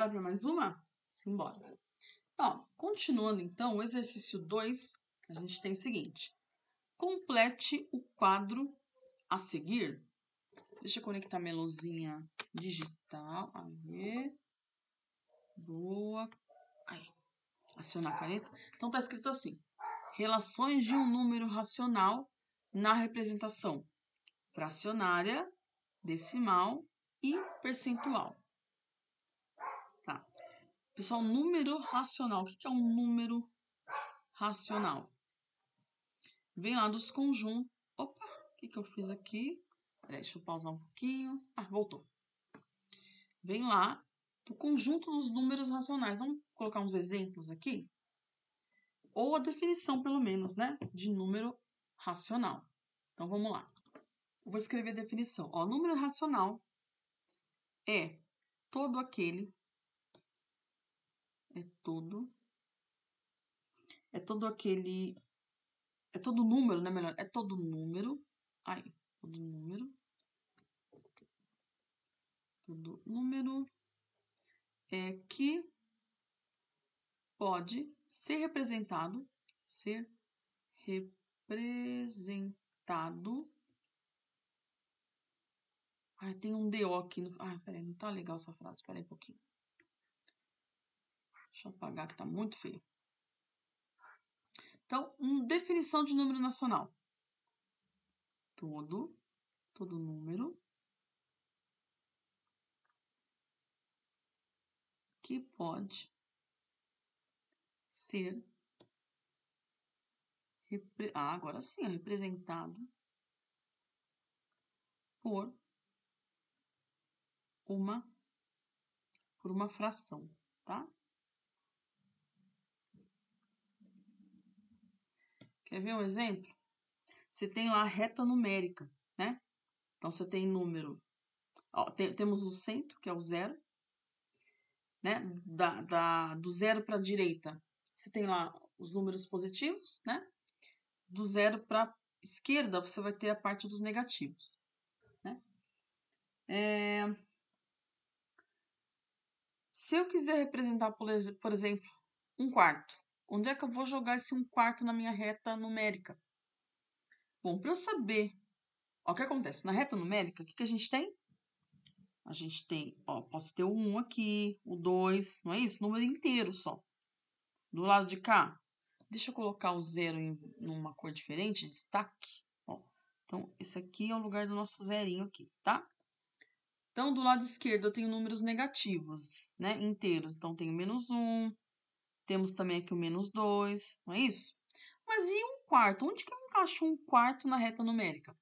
Bora para mais uma? Simbora. Bom, continuando então, o exercício 2, a gente tem o seguinte. Complete o quadro a seguir. Deixa eu conectar minha luzinha digital. Aí. Boa. Aí. Acionar a caneta. Então, tá escrito assim. Relações de um número racional na representação fracionária, decimal e percentual. Pessoal, número racional. O que é um número racional? Vem lá dos conjuntos. Opa, o que, eu fiz aqui? deixa eu pausar um pouquinho. Ah, voltou. Vem lá do conjunto dos números racionais. Vamos colocar uns exemplos aqui? Ou a definição, pelo menos, né? De número racional. Então, vamos lá. Eu vou escrever a definição. O número racional é todo aquele é todo. É todo aquele. É todo número, né? Melhor, é todo número. Ai, todo número. Todo número é que pode ser representado, ser representado. Ai, tem um DO aqui no. Ai, peraí, não tá legal essa frase, peraí um pouquinho. Deixa eu apagar que tá muito feio. Então, um, definição de número nacional. Todo, todo número que pode ser ah, agora sim, é representado por uma por uma fração, tá? Quer ver um exemplo? Você tem lá a reta numérica, né? Então você tem número. Ó, temos o centro, que é o zero, né? Da, da, do zero para a direita, você tem lá os números positivos, né? Do zero para a esquerda, você vai ter a parte dos negativos, né? É... Se eu quiser representar, por exemplo, um quarto, Onde é que eu vou jogar esse um quarto na minha reta numérica? Bom, para eu saber ó, o que acontece na reta numérica, o que, que a gente tem? A gente tem, ó, posso ter o 1 aqui, o 2, não é isso? Número inteiro só. Do lado de cá, deixa eu colocar o zero em uma cor diferente, destaque. Ó, então, esse aqui é o lugar do nosso zerinho aqui, tá? Então, do lado esquerdo eu tenho números negativos, né, inteiros. Então, tenho menos 1, temos também aqui o menos 2, não é isso? Mas e um quarto? Onde que eu encaixo um quarto na reta numérica?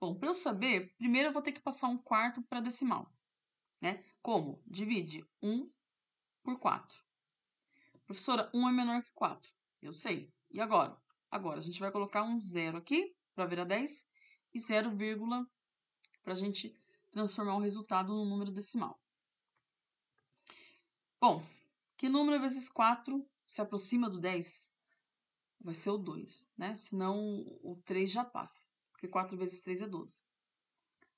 Bom, para eu saber, primeiro eu vou ter que passar um quarto para decimal. Né? Como? Divide 1 por 4. Professora, 1 é menor que 4. Eu sei. E agora? Agora, a gente vai colocar um zero aqui para virar 10 e 0, para a gente transformar o resultado num número decimal. Bom, que número vezes 4 se aproxima do 10? Vai ser o 2, né? Senão o 3 já passa, porque 4 vezes 3 é 12.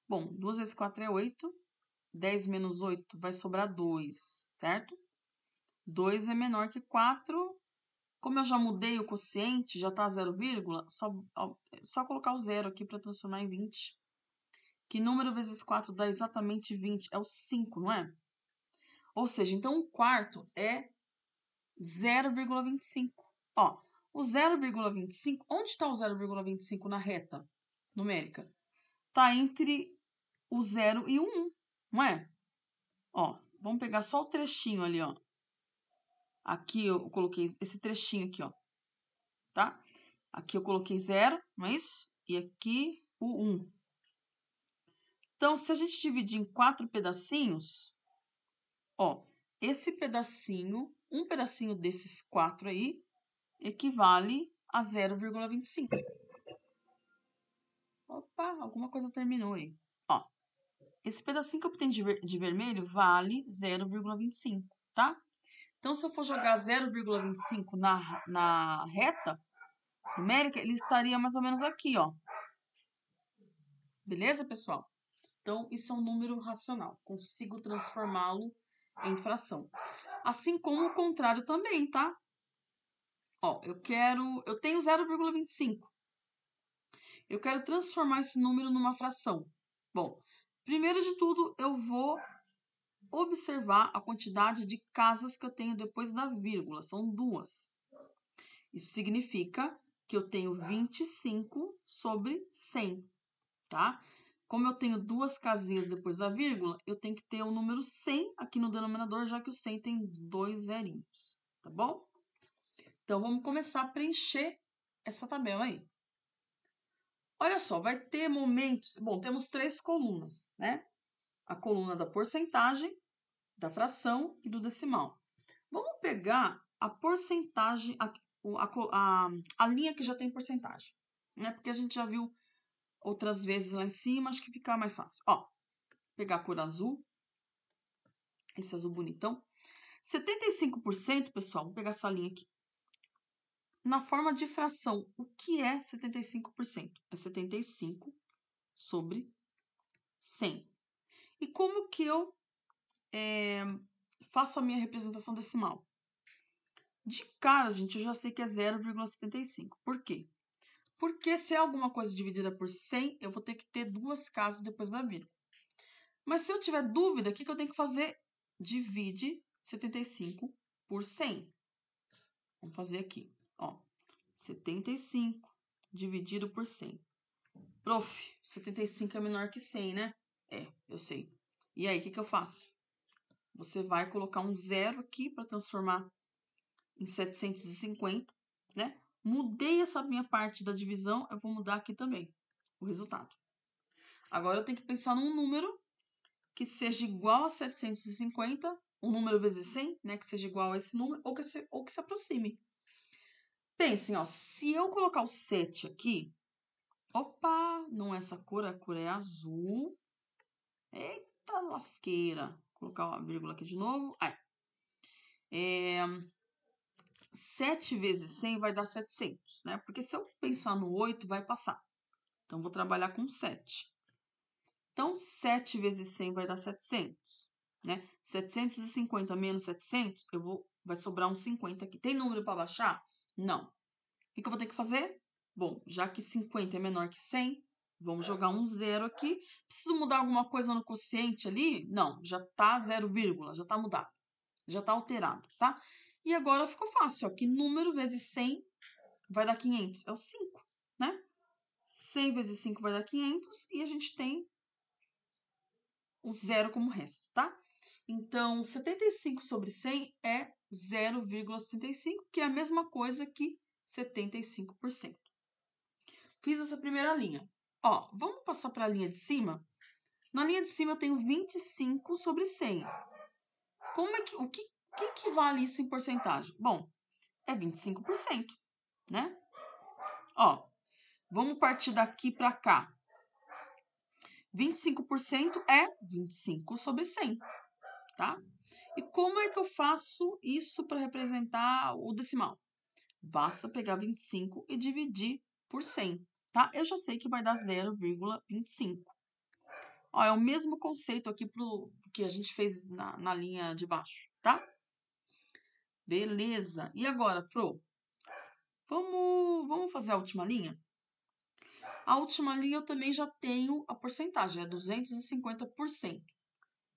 Bom, 2 vezes 4 é 8, 10 menos 8 vai sobrar 2, certo? 2 é menor que 4. Como eu já mudei o quociente, já está 0, só, é só colocar o zero aqui para transformar em 20. Que número vezes 4 dá exatamente 20? É o 5, não é? Ou seja, então um quarto é 0,25. Ó, o 0,25, onde está o 0,25 na reta numérica? Está entre o 0 e o 1, não é? Ó, vamos pegar só o trechinho ali, ó. Aqui eu coloquei esse trechinho aqui, ó. Tá? Aqui eu coloquei 0, não é isso? E aqui o 1. Então, se a gente dividir em quatro pedacinhos, Ó, esse pedacinho, um pedacinho desses quatro aí, equivale a 0,25. Opa, alguma coisa terminou aí. Ó, esse pedacinho que eu obtenho de, ver, de vermelho vale 0,25, tá? Então, se eu for jogar 0,25 na, na reta numérica, ele estaria mais ou menos aqui, ó. Beleza, pessoal? Então, isso é um número racional. Consigo transformá-lo é infração. Assim como o contrário também, tá? Ó, eu quero. Eu tenho 0,25. Eu quero transformar esse número numa fração. Bom, primeiro de tudo, eu vou observar a quantidade de casas que eu tenho depois da vírgula. São duas. Isso significa que eu tenho 25 sobre 100, tá? Como eu tenho duas casinhas depois da vírgula, eu tenho que ter o número 100 aqui no denominador, já que o 100 tem dois zerinhos, tá bom? Então, vamos começar a preencher essa tabela aí. Olha só, vai ter momentos... Bom, temos três colunas, né? A coluna da porcentagem, da fração e do decimal. Vamos pegar a porcentagem, a, a, a, a linha que já tem porcentagem, né? Porque a gente já viu outras vezes lá em cima, acho que fica mais fácil. Ó, pegar a cor azul, esse azul bonitão. 75%, pessoal, vou pegar essa linha aqui. Na forma de fração, o que é 75%? É 75 sobre 100. E como que eu é, faço a minha representação decimal? De cara, gente, eu já sei que é 0,75. Por quê? Porque se é alguma coisa dividida por 100, eu vou ter que ter duas casas depois da vírgula. Mas se eu tiver dúvida, o que, eu tenho que fazer? Divide 75 por 100. Vamos fazer aqui, ó. 75 dividido por 100. Prof, 75 é menor que 100, né? É, eu sei. E aí, o que, que eu faço? Você vai colocar um zero aqui para transformar em 750, né? Mudei essa minha parte da divisão, eu vou mudar aqui também o resultado. Agora eu tenho que pensar num número que seja igual a 750, um número vezes 100, né, que seja igual a esse número, ou que se, ou que se aproxime. Pensem, ó, se eu colocar o 7 aqui, opa, não é essa cor, a cor é azul. Eita lasqueira. Vou colocar a vírgula aqui de novo. Ai. É, 7 vezes 100 vai dar 700, né? Porque se eu pensar no 8, vai passar. Então, vou trabalhar com 7. Então, 7 vezes 100 vai dar 700, né? 750 menos 700, eu vou, vai sobrar um 50 aqui. Tem número para baixar? Não. O que eu vou ter que fazer? Bom, já que 50 é menor que 100, vamos jogar um zero aqui. Preciso mudar alguma coisa no quociente ali? Não, já está zero vírgula, já está mudado, já está alterado, tá? E agora ficou fácil, ó, que número vezes 100 vai dar 500? É o 5, né? 100 vezes 5 vai dar 500 e a gente tem o zero como resto, tá? Então, 75 sobre 100 é 0,75, que é a mesma coisa que 75%. Fiz essa primeira linha. Ó, vamos passar para a linha de cima? Na linha de cima eu tenho 25 sobre 100. Como é que, o que, o que, que vale isso em porcentagem? Bom, é 25%, né? Ó, vamos partir daqui para cá. 25% é 25 sobre 100, tá? E como é que eu faço isso para representar o decimal? Basta pegar 25 e dividir por 100, tá? Eu já sei que vai dar 0,25. Ó, é o mesmo conceito aqui pro, que a gente fez na, na linha de baixo, tá? Beleza. E agora, Pro? Vamos, vamos fazer a última linha? A última linha eu também já tenho a porcentagem, é 250%. O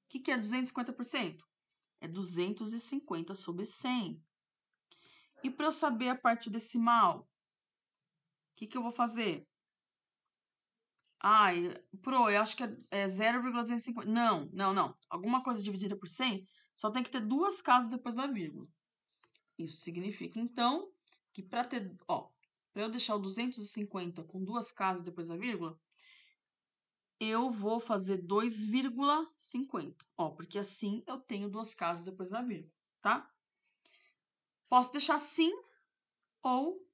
que, que é 250%? É 250 sobre 100. E para eu saber a parte decimal, o que, que eu vou fazer? Ah, pro, eu acho que é, é 0,250. Não, não, não. Alguma coisa dividida por 100 só tem que ter duas casas depois da vírgula. Isso significa, então, que para ter, ó, para eu deixar o 250 com duas casas depois da vírgula, eu vou fazer 2,50. Ó, porque assim eu tenho duas casas depois da vírgula, tá? Posso deixar assim ou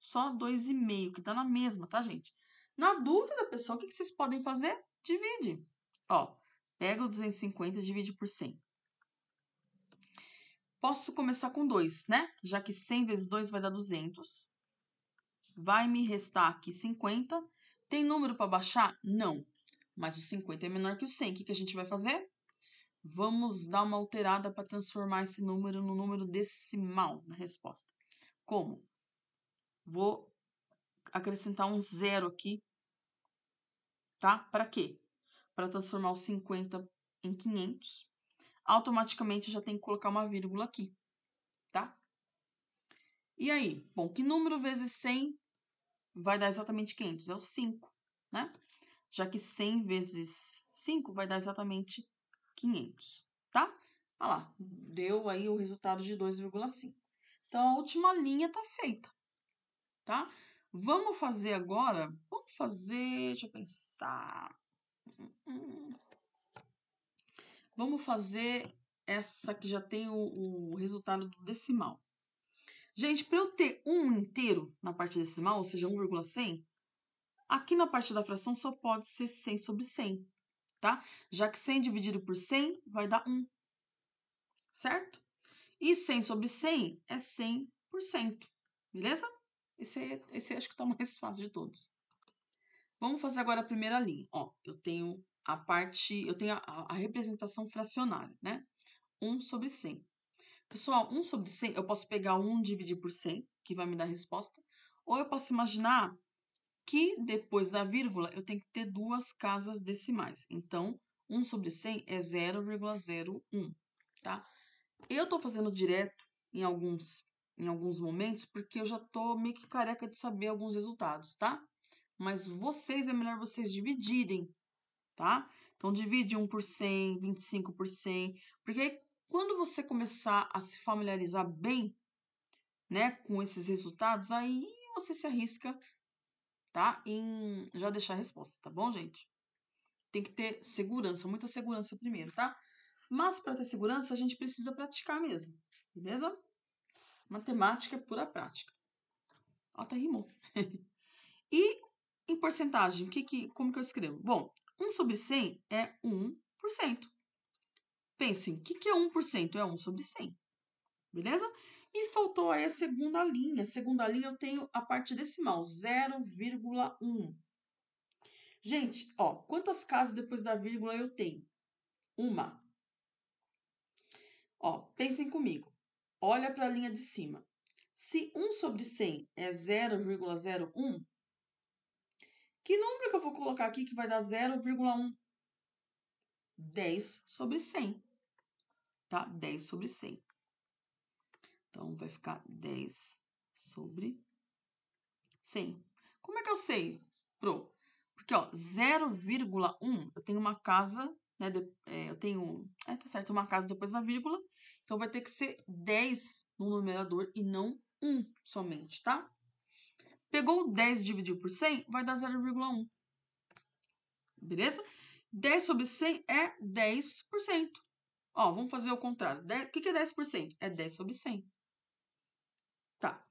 só 2,5, que dá tá na mesma, tá, gente? Na dúvida, pessoal, o que, que vocês podem fazer? Divide. Ó, pega o 250 e divide por 100. Posso começar com 2, né? Já que 100 vezes 2 vai dar 200. Vai me restar aqui 50. Tem número para baixar? Não. Mas o 50 é menor que o 100. O que, que a gente vai fazer? Vamos dar uma alterada para transformar esse número no número decimal na resposta. Como? Vou acrescentar um zero aqui, tá? Para quê? Para transformar o 50 em 500 automaticamente eu já tenho que colocar uma vírgula aqui, tá? E aí? Bom, que número vezes 100 vai dar exatamente 500? É o 5, né? Já que 100 vezes 5 vai dar exatamente 500, tá? Olha lá, deu aí o resultado de 2,5. Então, a última linha tá feita, tá? Vamos fazer agora, vamos fazer, deixa eu pensar... Hum, hum. hum. Vamos fazer essa que já tem o, o resultado do decimal. Gente, para eu ter 1 inteiro na parte decimal, ou seja, 1,100, aqui na parte da fração só pode ser 100 sobre 100, tá? Já que 100 dividido por 100 vai dar 1, certo? E 100 sobre 100 é 100%, beleza? Esse, esse acho que está mais fácil de todos. Vamos fazer agora a primeira linha. Ó, eu tenho a parte, eu tenho a, a representação fracionária, né? 1 sobre 100. Pessoal, 1 sobre 100, eu posso pegar 1 dividir por 100, que vai me dar a resposta, ou eu posso imaginar que depois da vírgula eu tenho que ter duas casas decimais. Então, 1 sobre 100 é 0,01, tá? Eu tô fazendo direto em alguns, em alguns momentos porque eu já tô meio que careca de saber alguns resultados, tá? Mas vocês, é melhor vocês dividirem tá? Então, divide 1 por 100, 25 por 100, porque quando você começar a se familiarizar bem, né, com esses resultados, aí você se arrisca, tá? Em já deixar a resposta, tá bom, gente? Tem que ter segurança, muita segurança primeiro, tá? Mas para ter segurança, a gente precisa praticar mesmo, beleza? Matemática é pura prática. Ó, até rimou. e em porcentagem, que, que, como que eu escrevo? Bom, 1 sobre 100 é 1%. Pensem, o que, que é 1%? É 1 sobre 100, beleza? E faltou aí a segunda linha. A segunda linha eu tenho a parte decimal, 0,1. Gente, ó, quantas casas depois da vírgula eu tenho? Uma. Ó, pensem comigo. Olha para a linha de cima. Se 1 sobre 100 é 0,01, que número que eu vou colocar aqui que vai dar 0,1? 10 sobre 100. Tá? 10 sobre 100. Então, vai ficar 10 sobre 100. Como é que eu sei, Pro? Porque, ó, 0,1, eu tenho uma casa, né? De, é, eu tenho, é, tá certo, uma casa depois da vírgula. Então, vai ter que ser 10 no numerador e não 1 somente, tá? Pegou 10 e dividiu por 100, vai dar 0,1. Beleza? 10 sobre 100 é 10%. Ó, vamos fazer o contrário. O que, que é 10%? É 10 sobre 100. Tá.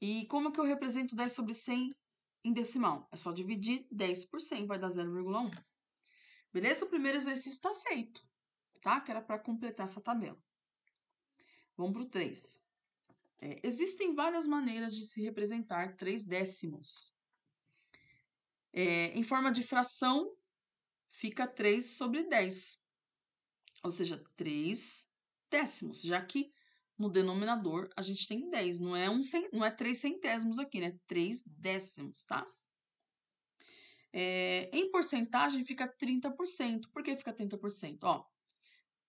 E como que eu represento 10 sobre 100 em decimal? É só dividir 10 por 100, vai dar 0,1. Beleza? O primeiro exercício está feito, tá? Que era para completar essa tabela. Vamos para o 3. É, existem várias maneiras de se representar três décimos. É, em forma de fração, fica 3 sobre 10, ou seja, 3 décimos, já que no denominador a gente tem 10, não é, um cent... não é 3 centésimos aqui, né? 3 décimos, tá? É, em porcentagem fica 30%. Por que fica 30%? Ó,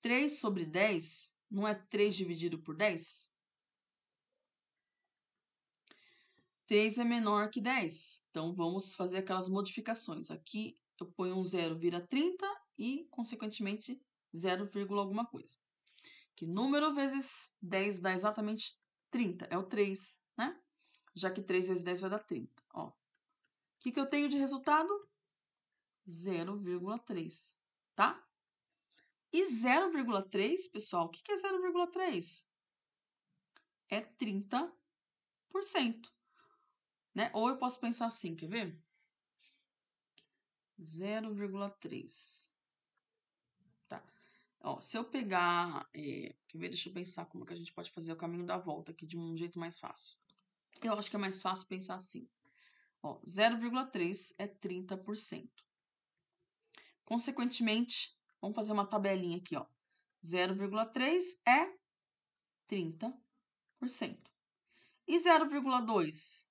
3 sobre 10 não é 3 dividido por 10? 3 é menor que 10. Então, vamos fazer aquelas modificações. Aqui eu ponho um 0, vira 30 e, consequentemente, 0, alguma coisa. Que número vezes 10 dá exatamente 30, é o 3, né? Já que 3 vezes 10 vai dar 30, O que, que eu tenho de resultado? 0,3, tá? E 0,3, pessoal, o que, que é 0,3? É 30%. Né? Ou eu posso pensar assim, quer ver? 0,3. Tá. Ó, se eu pegar... É, quer ver? Deixa eu pensar como que a gente pode fazer o caminho da volta aqui de um jeito mais fácil. Eu acho que é mais fácil pensar assim. Ó, 0,3 é 30%. Consequentemente, vamos fazer uma tabelinha aqui, ó. 0,3 é 30%. E 0,2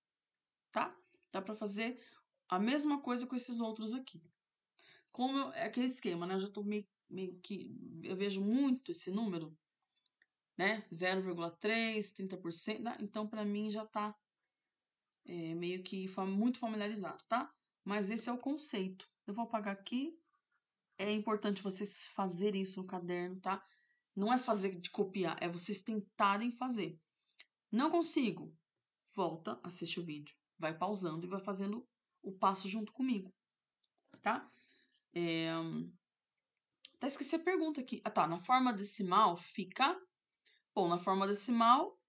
tá? Dá para fazer a mesma coisa com esses outros aqui. Como eu, é aquele esquema, né? Eu já tô meio, meio que. Eu vejo muito esse número, né? 0,3, 30%. Tá? Então, para mim já tá é, meio que muito familiarizado, tá? Mas esse é o conceito. Eu vou apagar aqui. É importante vocês fazerem isso no caderno, tá? Não é fazer de copiar, é vocês tentarem fazer. Não consigo? Volta, assiste o vídeo vai pausando e vai fazendo o passo junto comigo, tá? É... Até esqueci a pergunta aqui. Ah, tá. Na forma decimal fica. Bom, na forma decimal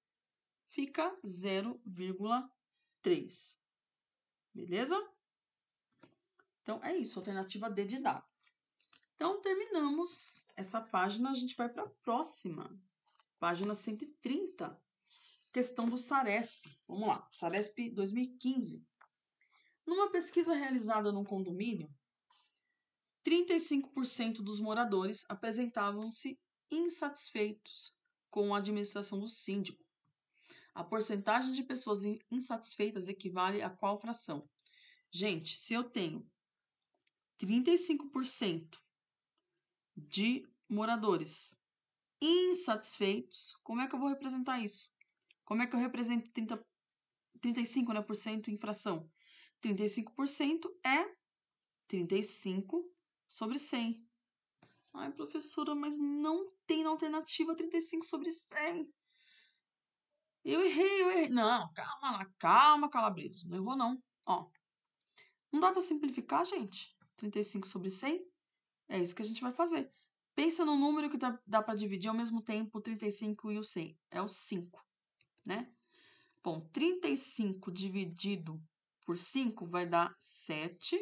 fica 0,3. Beleza? Então é isso, alternativa D de dado. Então terminamos essa página, a gente vai para a próxima, página 130 questão do Saresp. Vamos lá, Saresp 2015. Numa pesquisa realizada num condomínio, 35% dos moradores apresentavam-se insatisfeitos com a administração do síndico. A porcentagem de pessoas insatisfeitas equivale a qual fração? Gente, se eu tenho 35% de moradores insatisfeitos, como é que eu vou representar isso? Como é que eu represento 30, 35% né, por cento infração? 35% é 35 sobre 100. Ai, professora, mas não tem na alternativa 35 sobre 100. Eu errei, eu errei. Não, calma lá, calma, calabreso. Não errou, não. Ó, não dá para simplificar, gente? 35 sobre 100? É isso que a gente vai fazer. Pensa no número que dá, dá para dividir ao mesmo tempo o 35 e o 100. É o 5 né? Bom, 35 dividido por 5 vai dar 7.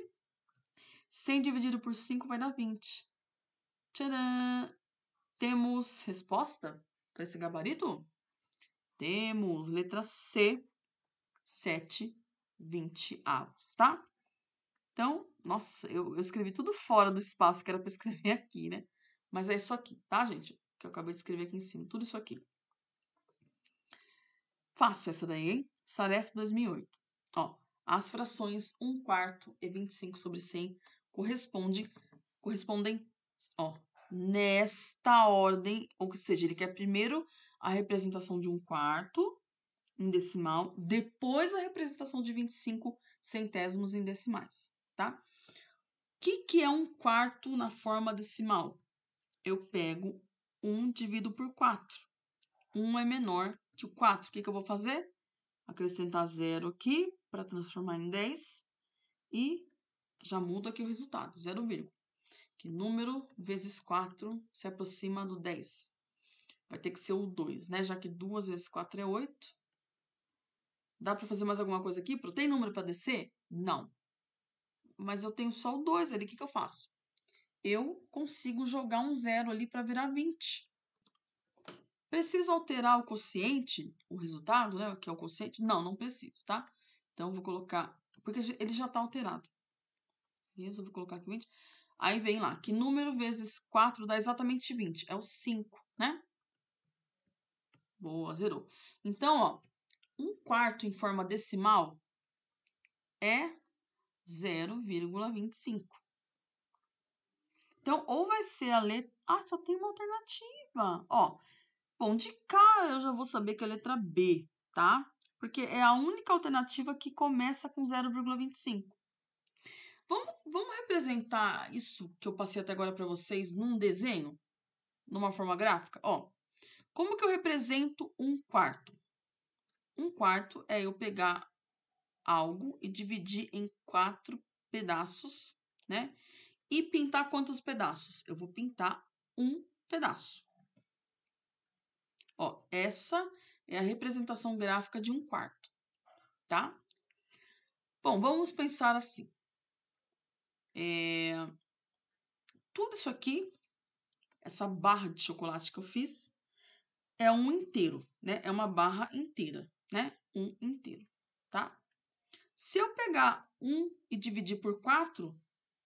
100 dividido por 5 vai dar 20. Tcharam! Temos resposta para esse gabarito? Temos letra C, 7 20 avos, tá? Então, nossa, eu, eu escrevi tudo fora do espaço que era para escrever aqui, né? Mas é isso aqui, tá, gente? Que eu acabei de escrever aqui em cima, tudo isso aqui. Fácil essa daí, hein? Saresp 2008. Ó, as frações 1 quarto e 25 sobre 100 corresponde, correspondem ó, nesta ordem, ou seja, ele quer primeiro a representação de 1 quarto em decimal, depois a representação de 25 centésimos em decimais, tá? O que, que é 1 quarto na forma decimal? Eu pego 1 dividido por 4. 1 é menor que o 4, o que, que eu vou fazer? Acrescentar 0 aqui para transformar em 10 e já muda aqui o resultado, 0, Que número vezes 4 se aproxima do 10. Vai ter que ser o 2, né? Já que 2 vezes 4 é 8. Dá para fazer mais alguma coisa aqui? Tem número para descer? Não. Mas eu tenho só o 2 ali, o que, que eu faço? Eu consigo jogar um zero ali para virar 20. Preciso alterar o quociente, o resultado, né, que é o quociente? Não, não preciso, tá? Então, vou colocar, porque ele já está alterado. Beleza? Vou colocar aqui 20. Aí vem lá, que número vezes 4 dá exatamente 20? É o 5, né? Boa, zerou. Então, ó, um quarto em forma decimal é 0,25. Então, ou vai ser a letra... Ah, só tem uma alternativa. Ó, Bom, de cá eu já vou saber que é a letra B, tá? Porque é a única alternativa que começa com 0,25. Vamos, vamos representar isso que eu passei até agora para vocês num desenho? Numa forma gráfica? Ó, como que eu represento um quarto? Um quarto é eu pegar algo e dividir em quatro pedaços, né? E pintar quantos pedaços? Eu vou pintar um pedaço. Ó, essa é a representação gráfica de um quarto, tá? Bom, vamos pensar assim. É... Tudo isso aqui, essa barra de chocolate que eu fiz, é um inteiro, né? É uma barra inteira, né? Um inteiro, tá? Se eu pegar um e dividir por quatro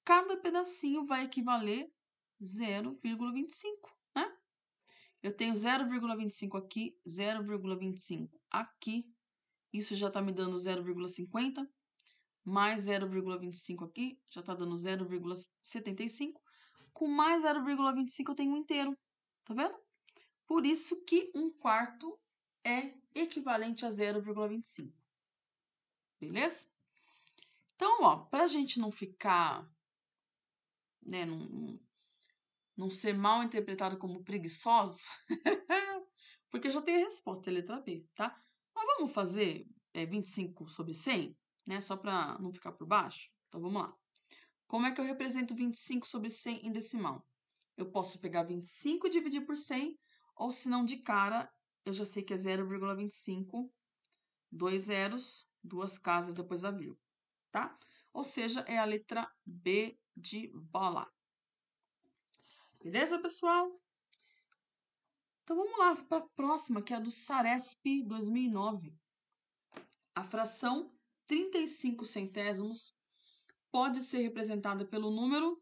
cada pedacinho vai equivaler 0,25, eu tenho 0,25 aqui, 0,25 aqui. Isso já está me dando 0,50. Mais 0,25 aqui, já está dando 0,75. Com mais 0,25 eu tenho um inteiro. Tá vendo? Por isso que um quarto é equivalente a 0,25. Beleza? Então, ó, para a gente não ficar, né, não, não ser mal interpretado como preguiçosos, porque já tem a resposta, a é letra B, tá? Mas vamos fazer é, 25 sobre 100, né? Só para não ficar por baixo. Então vamos lá. Como é que eu represento 25 sobre 100 em decimal? Eu posso pegar 25 e dividir por 100, ou se não de cara, eu já sei que é 0,25, dois zeros, duas casas depois da vírgula, tá? Ou seja, é a letra B de bola. Beleza, pessoal? Então vamos lá para a próxima, que é a do Saresp 2009. A fração 35 centésimos pode ser representada pelo número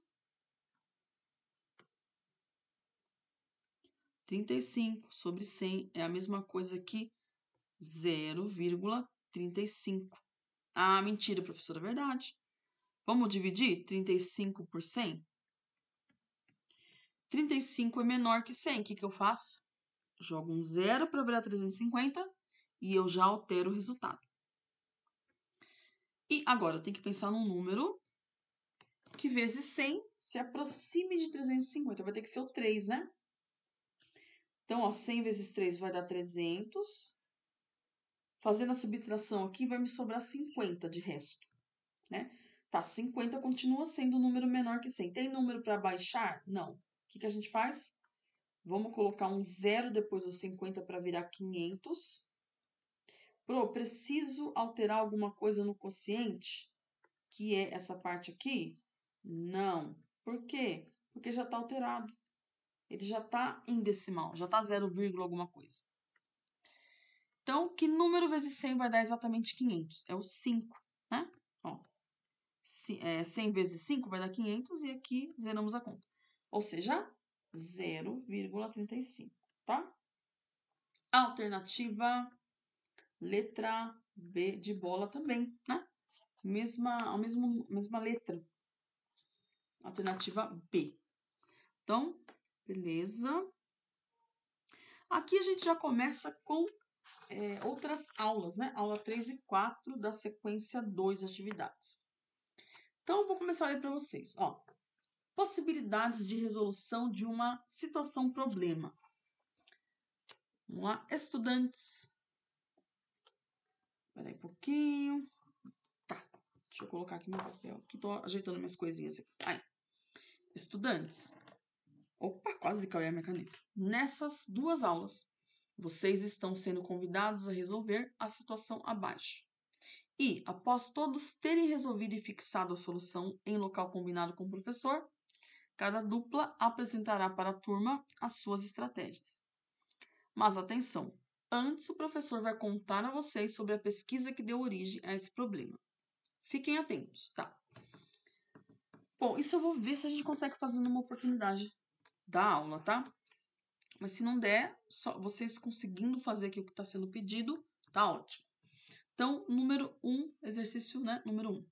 35 sobre 100 é a mesma coisa que 0,35. Ah, mentira, professora, é verdade. Vamos dividir 35 por 100? 35 é menor que 100. O que, que eu faço? Jogo um zero para virar 350 e eu já altero o resultado. E agora eu tenho que pensar num número que vezes 100 se aproxime de 350. Vai ter que ser o 3, né? Então, ó, 100 vezes 3 vai dar 300. Fazendo a subtração aqui, vai me sobrar 50 de resto, né? Tá, 50 continua sendo um número menor que 100. Tem número para baixar? Não que, que a gente faz? Vamos colocar um zero depois dos 50 para virar 500. Pro, preciso alterar alguma coisa no quociente, que é essa parte aqui? Não. Por quê? Porque já está alterado. Ele já está em decimal, já está 0, alguma coisa. Então, que número vezes 100 vai dar exatamente 500? É o 5, né? Ó, 100 é, vezes 5 vai dar 500 e aqui zeramos a conta ou seja, 0,35, tá? Alternativa letra B de bola também, né? Mesma, a mesmo, mesma letra. Alternativa B. Então, beleza. Aqui a gente já começa com é, outras aulas, né? Aula 3 e 4 da sequência 2 atividades. Então, eu vou começar a ler para vocês. Ó, possibilidades de resolução de uma situação problema. Vamos lá, estudantes. Espera aí um pouquinho. Tá, deixa eu colocar aqui meu papel. Aqui tô ajeitando minhas coisinhas aqui. Ai. Estudantes. Opa, quase caiu a minha caneta. Nessas duas aulas, vocês estão sendo convidados a resolver a situação abaixo. E, após todos terem resolvido e fixado a solução em local combinado com o professor, Cada dupla apresentará para a turma as suas estratégias. Mas atenção! Antes, o professor vai contar a vocês sobre a pesquisa que deu origem a esse problema. Fiquem atentos, tá? Bom, isso eu vou ver se a gente consegue fazer numa oportunidade da aula, tá? Mas se não der, só vocês conseguindo fazer aqui o que está sendo pedido, tá ótimo. Então, número 1, um, exercício né, número 1. Um.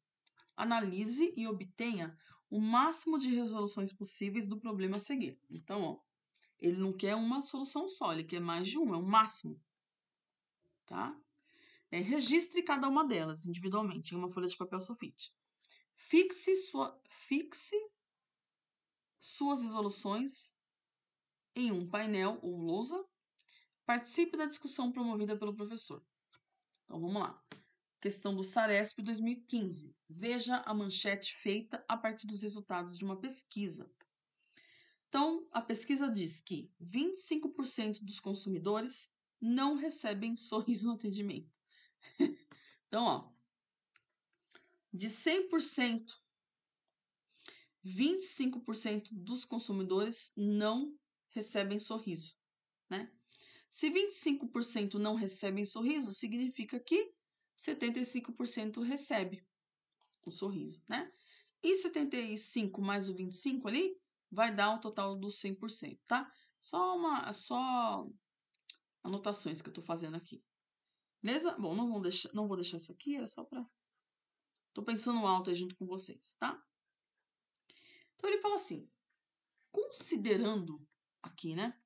Analise e obtenha o máximo de resoluções possíveis do problema a seguir. Então, ó, ele não quer uma solução só, ele quer mais de uma, é o máximo. Tá? É, registre cada uma delas individualmente em uma folha de papel sulfite. Fixe, sua, fixe suas resoluções em um painel ou lousa. Participe da discussão promovida pelo professor. Então vamos lá questão do Saresp 2015. Veja a manchete feita a partir dos resultados de uma pesquisa. Então, a pesquisa diz que 25% dos consumidores não recebem sorriso no atendimento. então, ó, de 100%, 25% dos consumidores não recebem sorriso, né? Se 25% não recebem sorriso, significa que 75% recebe um sorriso, né? E 75 mais o 25 ali vai dar um total dos 100%, tá? Só uma, só anotações que eu tô fazendo aqui. Beleza? Bom, não vou deixar, não vou deixar isso aqui, era só para Tô pensando alto aí junto com vocês, tá? Então ele fala assim: considerando aqui, né?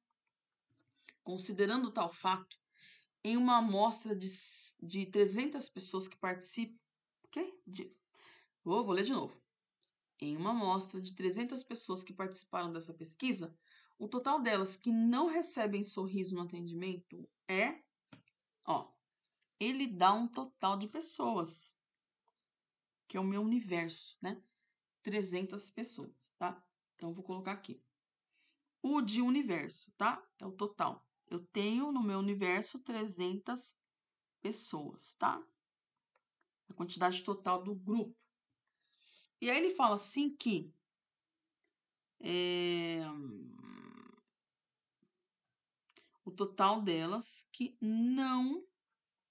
Considerando tal fato, em uma amostra de, de 300 pessoas que participam. De, vou ler de novo. Em uma amostra de 300 pessoas que participaram dessa pesquisa, o total delas que não recebem sorriso no atendimento é. Ó, ele dá um total de pessoas, que é o meu universo, né? 300 pessoas, tá? Então, vou colocar aqui. O de universo, tá? É o total. Eu tenho no meu universo 300 pessoas, tá? A quantidade total do grupo. E aí ele fala assim que é, o total delas que não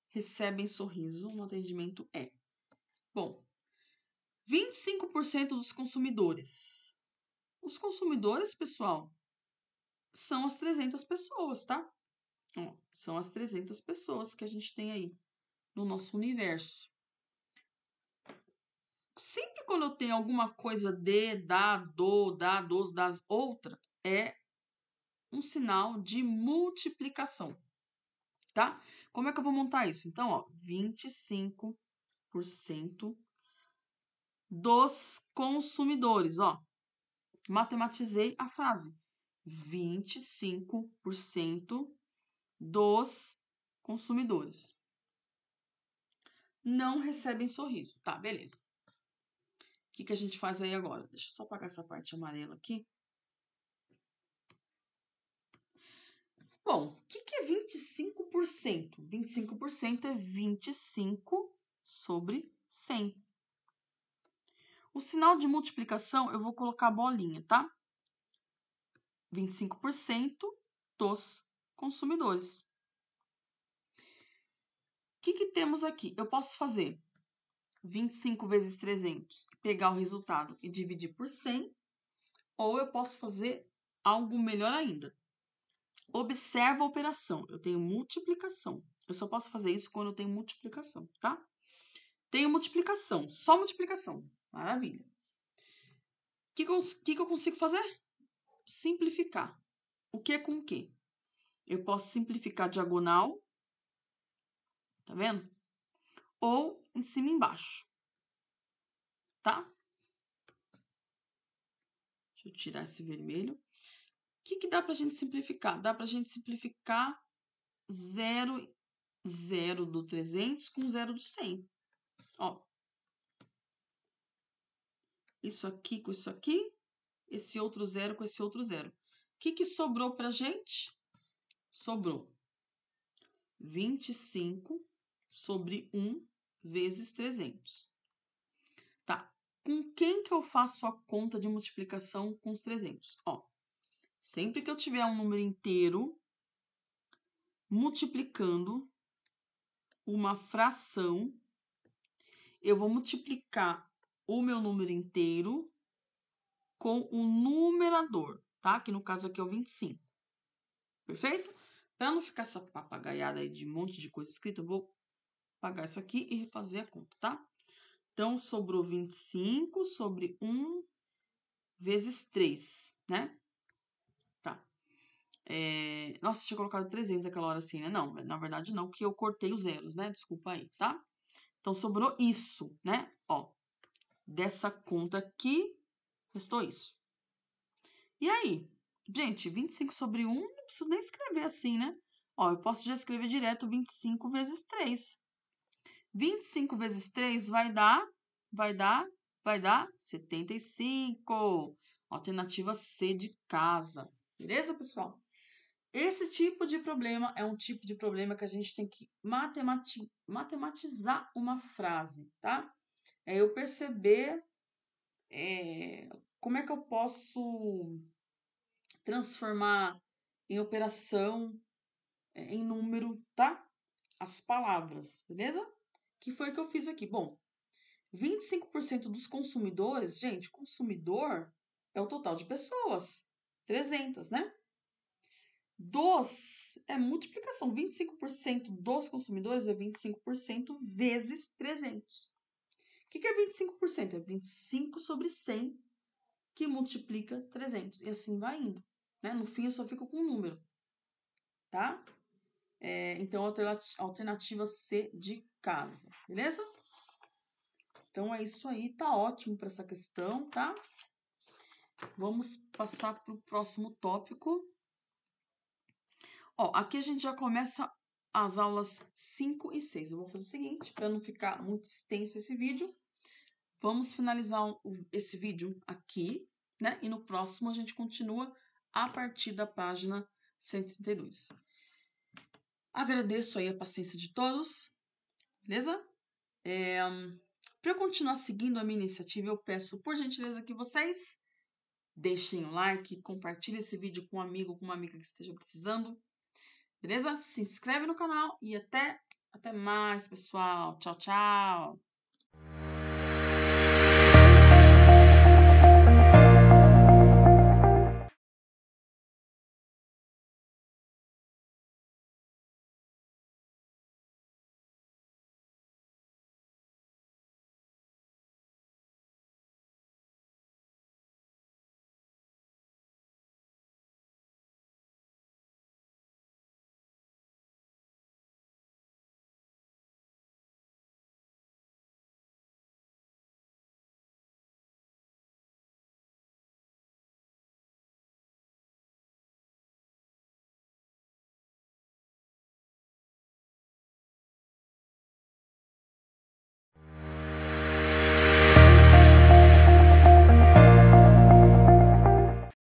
recebem sorriso no atendimento é. Bom, 25% dos consumidores. Os consumidores, pessoal, são as 300 pessoas, tá? Ó, são as 300 pessoas que a gente tem aí no nosso universo. Sempre quando eu tenho alguma coisa de, da, do, da, dos, das, outra, é um sinal de multiplicação, tá? Como é que eu vou montar isso? Então, ó, 25% dos consumidores, ó. Matematizei a frase. 25% dos consumidores não recebem sorriso. Tá, beleza. O que, que a gente faz aí agora? Deixa eu só apagar essa parte amarela aqui. Bom, o que, que é 25%? 25% é 25 sobre 100. O sinal de multiplicação eu vou colocar bolinha, tá? 25% dos consumidores. O que, que temos aqui? Eu posso fazer 25 vezes 300, pegar o resultado e dividir por 100, ou eu posso fazer algo melhor ainda. Observa a operação. Eu tenho multiplicação. Eu só posso fazer isso quando eu tenho multiplicação, tá? Tenho multiplicação, só multiplicação. Maravilha. O que, que, que, eu consigo fazer? simplificar. O que com o que? Eu posso simplificar diagonal, tá vendo? Ou em cima e embaixo, tá? Deixa eu tirar esse vermelho. O que, que dá pra gente simplificar? Dá pra gente simplificar zero, zero do 300 com zero do 100. Ó. Isso aqui com isso aqui esse outro zero com esse outro zero. O que, que sobrou para a gente? Sobrou 25 sobre 1 vezes 300. Tá, com quem que eu faço a conta de multiplicação com os 300? Ó, sempre que eu tiver um número inteiro multiplicando uma fração, eu vou multiplicar o meu número inteiro com o numerador, tá? Que no caso aqui é o 25. Perfeito? Para não ficar essa papagaiada aí de um monte de coisa escrita, eu vou pagar isso aqui e refazer a conta, tá? Então, sobrou 25 sobre 1 vezes 3, né? Tá. É... Nossa, tinha colocado 300 aquela hora assim, né? Não, na verdade não, porque eu cortei os zeros, né? Desculpa aí, tá? Então, sobrou isso, né? Ó, dessa conta aqui, Restou isso. E aí? Gente, 25 sobre 1, não preciso nem escrever assim, né? Ó, eu posso já escrever direto 25 vezes 3. 25 vezes 3 vai dar, vai dar, vai dar 75. Alternativa C de casa. Beleza, pessoal? Esse tipo de problema é um tipo de problema que a gente tem que matemati matematizar uma frase, tá? É eu perceber é, como é que eu posso transformar em operação, eh, em número, tá? As palavras, beleza? Que foi o que eu fiz aqui. Bom, 25% dos consumidores, gente, consumidor é o total de pessoas, 300, né? Dos é multiplicação, 25% dos consumidores é 25% vezes 300 que, que é 25%? É 25 sobre 100 que multiplica 300. E assim vai indo. Né? No fim, eu só fico com um número. Tá? É, então, alternativa C de casa. Beleza? Então, é isso aí. Tá ótimo para essa questão, tá? Vamos passar para o próximo tópico. Ó, aqui a gente já começa as aulas 5 e 6. Eu vou fazer o seguinte, para não ficar muito extenso esse vídeo. Vamos finalizar esse vídeo aqui, né? E no próximo a gente continua a partir da página 132. Agradeço aí a paciência de todos, beleza? É, Para eu continuar seguindo a minha iniciativa, eu peço por gentileza que vocês deixem o like, compartilhem esse vídeo com um amigo, com uma amiga que esteja precisando, beleza? Se inscreve no canal e até, até mais, pessoal. Tchau, tchau!